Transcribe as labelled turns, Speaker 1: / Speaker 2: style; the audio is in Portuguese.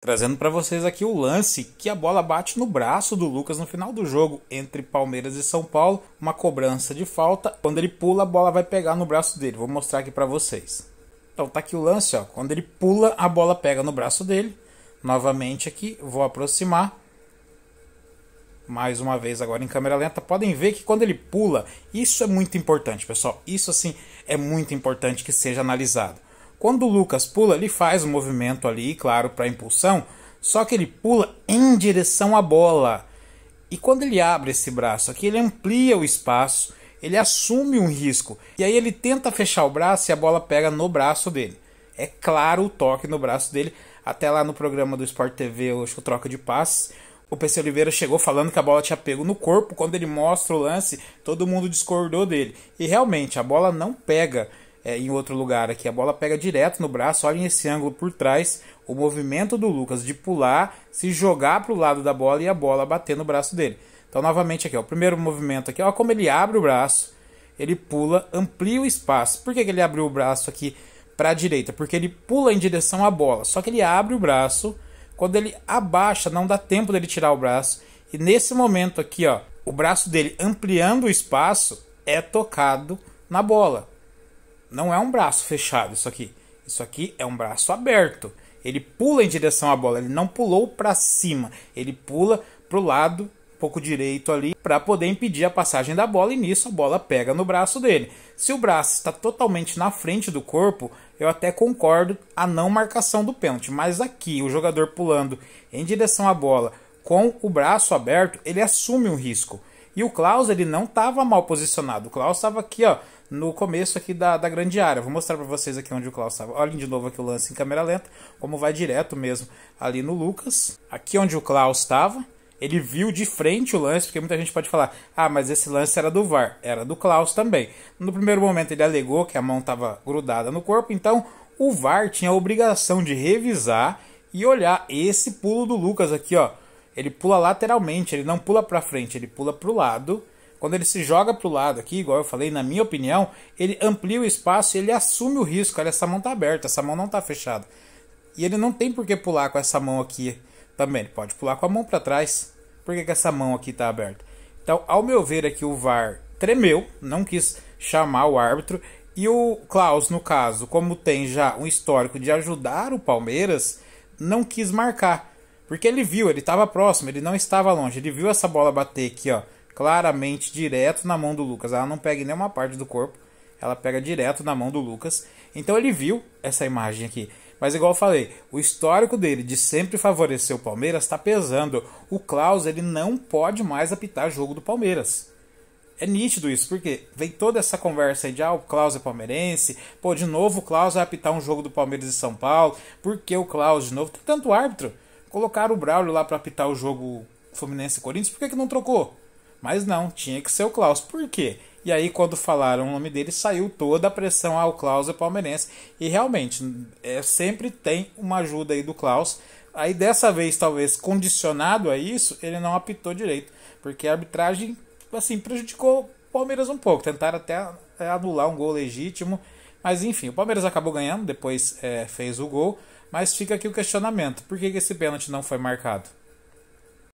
Speaker 1: trazendo para vocês aqui o lance que a bola bate no braço do Lucas no final do jogo entre Palmeiras e São Paulo, uma cobrança de falta. Quando ele pula, a bola vai pegar no braço dele. Vou mostrar aqui para vocês. Então tá aqui o lance, ó. Quando ele pula, a bola pega no braço dele. Novamente aqui, vou aproximar. Mais uma vez agora em câmera lenta, podem ver que quando ele pula, isso é muito importante, pessoal. Isso assim é muito importante que seja analisado quando o Lucas pula, ele faz um movimento ali, claro, para impulsão, só que ele pula em direção à bola. E quando ele abre esse braço aqui, ele amplia o espaço, ele assume um risco. E aí ele tenta fechar o braço e a bola pega no braço dele. É claro o toque no braço dele. Até lá no programa do Sport TV, eu acho que troca de passes, o PC Oliveira chegou falando que a bola tinha pego no corpo. Quando ele mostra o lance, todo mundo discordou dele. E realmente, a bola não pega é, em outro lugar aqui. A bola pega direto no braço, olhem esse ângulo por trás, o movimento do Lucas de pular, se jogar para o lado da bola e a bola bater no braço dele. Então, novamente aqui, ó, o primeiro movimento aqui, ó, como ele abre o braço, ele pula, amplia o espaço. Por que, que ele abriu o braço aqui para a direita? Porque ele pula em direção à bola, só que ele abre o braço, quando ele abaixa, não dá tempo dele tirar o braço. E nesse momento aqui, ó, o braço dele ampliando o espaço é tocado na bola. Não é um braço fechado isso aqui. Isso aqui é um braço aberto. Ele pula em direção à bola, ele não pulou para cima, ele pula para o lado, um pouco direito ali, para poder impedir a passagem da bola e nisso a bola pega no braço dele. Se o braço está totalmente na frente do corpo, eu até concordo a não marcação do pênalti, mas aqui o jogador pulando em direção à bola com o braço aberto, ele assume um risco. E o Klaus ele não estava mal posicionado, o Klaus estava aqui ó, no começo aqui da, da grande área. Vou mostrar para vocês aqui onde o Klaus estava. Olhem de novo aqui o lance em câmera lenta, como vai direto mesmo ali no Lucas. Aqui onde o Klaus estava, ele viu de frente o lance, porque muita gente pode falar: ah, mas esse lance era do VAR, era do Klaus também. No primeiro momento ele alegou que a mão estava grudada no corpo, então o VAR tinha a obrigação de revisar e olhar esse pulo do Lucas aqui, ó. Ele pula lateralmente, ele não pula para frente, ele pula para o lado quando ele se joga para o lado aqui, igual eu falei, na minha opinião, ele amplia o espaço e ele assume o risco. Olha, essa mão está aberta, essa mão não está fechada. E ele não tem por que pular com essa mão aqui também. Ele pode pular com a mão para trás. Por que, que essa mão aqui está aberta? Então, ao meu ver aqui, o VAR tremeu, não quis chamar o árbitro. E o Klaus, no caso, como tem já um histórico de ajudar o Palmeiras, não quis marcar. Porque ele viu, ele estava próximo, ele não estava longe. Ele viu essa bola bater aqui, ó claramente direto na mão do Lucas. Ela não pega em nenhuma parte do corpo, ela pega direto na mão do Lucas. Então ele viu essa imagem aqui. Mas igual eu falei, o histórico dele de sempre favorecer o Palmeiras está pesando. O Klaus ele não pode mais apitar jogo do Palmeiras. É nítido isso, porque vem toda essa conversa aí de ah, o Klaus é palmeirense, pô, de novo o Klaus vai apitar um jogo do Palmeiras e São Paulo, porque o Klaus de novo tem tanto árbitro. Colocaram o Braulio lá para apitar o jogo Fluminense e Corinthians, por que, que não trocou? Mas não, tinha que ser o Klaus. Por quê? E aí, quando falaram o nome dele, saiu toda a pressão ao Klaus e palmeirense. E realmente, é, sempre tem uma ajuda aí do Klaus. Aí, dessa vez, talvez condicionado a isso, ele não apitou direito. Porque a arbitragem, assim, prejudicou o Palmeiras um pouco. Tentaram até é, anular um gol legítimo. Mas, enfim, o Palmeiras acabou ganhando, depois é, fez o gol. Mas fica aqui o questionamento: por que, que esse pênalti não foi marcado?